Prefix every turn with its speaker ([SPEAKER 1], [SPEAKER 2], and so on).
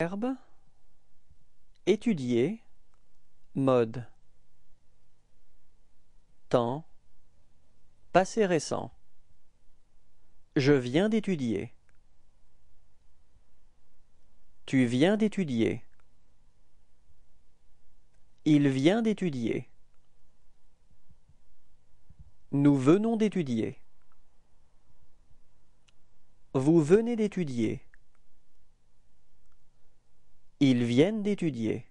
[SPEAKER 1] Verbe étudier mode temps passé récent Je viens d'étudier Tu viens d'étudier Il vient d'étudier Nous venons d'étudier Vous venez d'étudier ils viennent d'étudier.